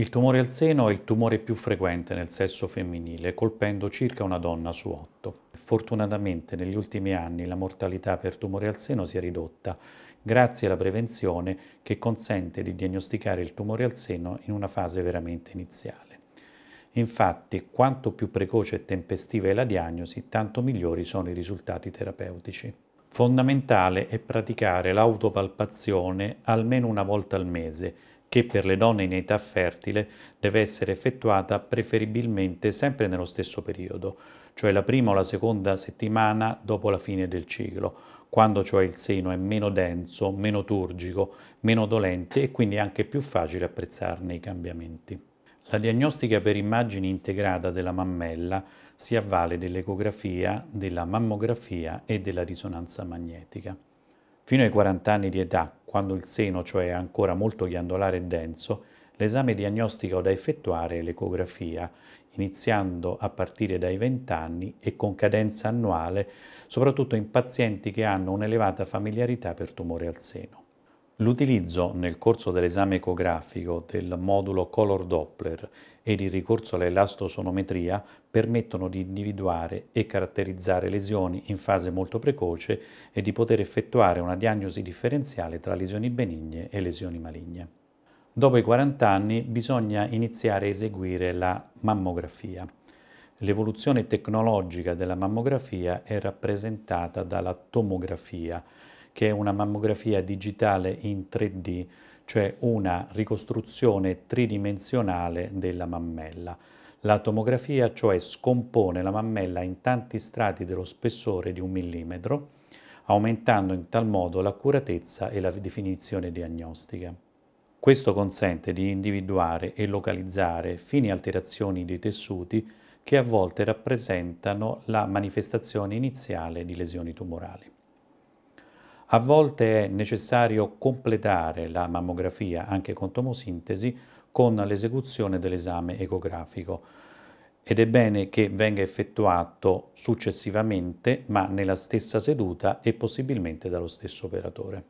Il tumore al seno è il tumore più frequente nel sesso femminile, colpendo circa una donna su otto. Fortunatamente negli ultimi anni la mortalità per tumore al seno si è ridotta grazie alla prevenzione che consente di diagnosticare il tumore al seno in una fase veramente iniziale. Infatti, quanto più precoce e tempestiva è la diagnosi, tanto migliori sono i risultati terapeutici. Fondamentale è praticare l'autopalpazione almeno una volta al mese che per le donne in età fertile deve essere effettuata preferibilmente sempre nello stesso periodo, cioè la prima o la seconda settimana dopo la fine del ciclo, quando cioè il seno è meno denso, meno turgico, meno dolente e quindi anche più facile apprezzarne i cambiamenti. La diagnostica per immagini integrata della mammella si avvale dell'ecografia, della mammografia e della risonanza magnetica. Fino ai 40 anni di età, quando il seno, cioè è ancora molto ghiandolare e denso, l'esame diagnostico da effettuare è l'ecografia, iniziando a partire dai 20 anni e con cadenza annuale, soprattutto in pazienti che hanno un'elevata familiarità per tumore al seno. L'utilizzo nel corso dell'esame ecografico del modulo color Doppler ed il ricorso all'elastosonometria permettono di individuare e caratterizzare lesioni in fase molto precoce e di poter effettuare una diagnosi differenziale tra lesioni benigne e lesioni maligne. Dopo i 40 anni bisogna iniziare a eseguire la mammografia. L'evoluzione tecnologica della mammografia è rappresentata dalla tomografia, che è una mammografia digitale in 3D, cioè una ricostruzione tridimensionale della mammella. La tomografia cioè scompone la mammella in tanti strati dello spessore di un millimetro, aumentando in tal modo l'accuratezza e la definizione diagnostica. Questo consente di individuare e localizzare fini alterazioni dei tessuti che a volte rappresentano la manifestazione iniziale di lesioni tumorali. A volte è necessario completare la mammografia, anche con tomosintesi, con l'esecuzione dell'esame ecografico ed è bene che venga effettuato successivamente, ma nella stessa seduta e possibilmente dallo stesso operatore.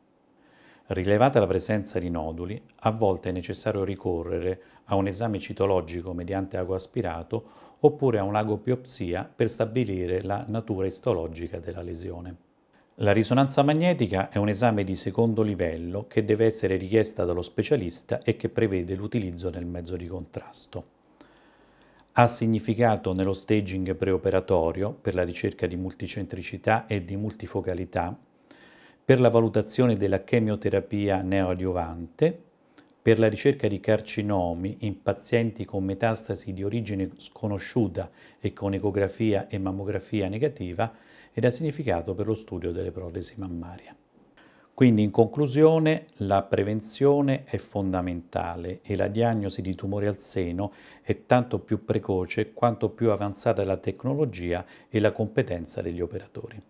Rilevata la presenza di noduli, a volte è necessario ricorrere a un esame citologico mediante ago aspirato oppure a un'agopiopsia per stabilire la natura istologica della lesione. La risonanza magnetica è un esame di secondo livello che deve essere richiesta dallo specialista e che prevede l'utilizzo del mezzo di contrasto. Ha significato nello staging preoperatorio per la ricerca di multicentricità e di multifocalità, per la valutazione della chemioterapia neoadiovante, per la ricerca di carcinomi in pazienti con metastasi di origine sconosciuta e con ecografia e mammografia negativa ed ha significato per lo studio delle protesi mammarie. Quindi in conclusione la prevenzione è fondamentale e la diagnosi di tumore al seno è tanto più precoce quanto più avanzata è la tecnologia e la competenza degli operatori.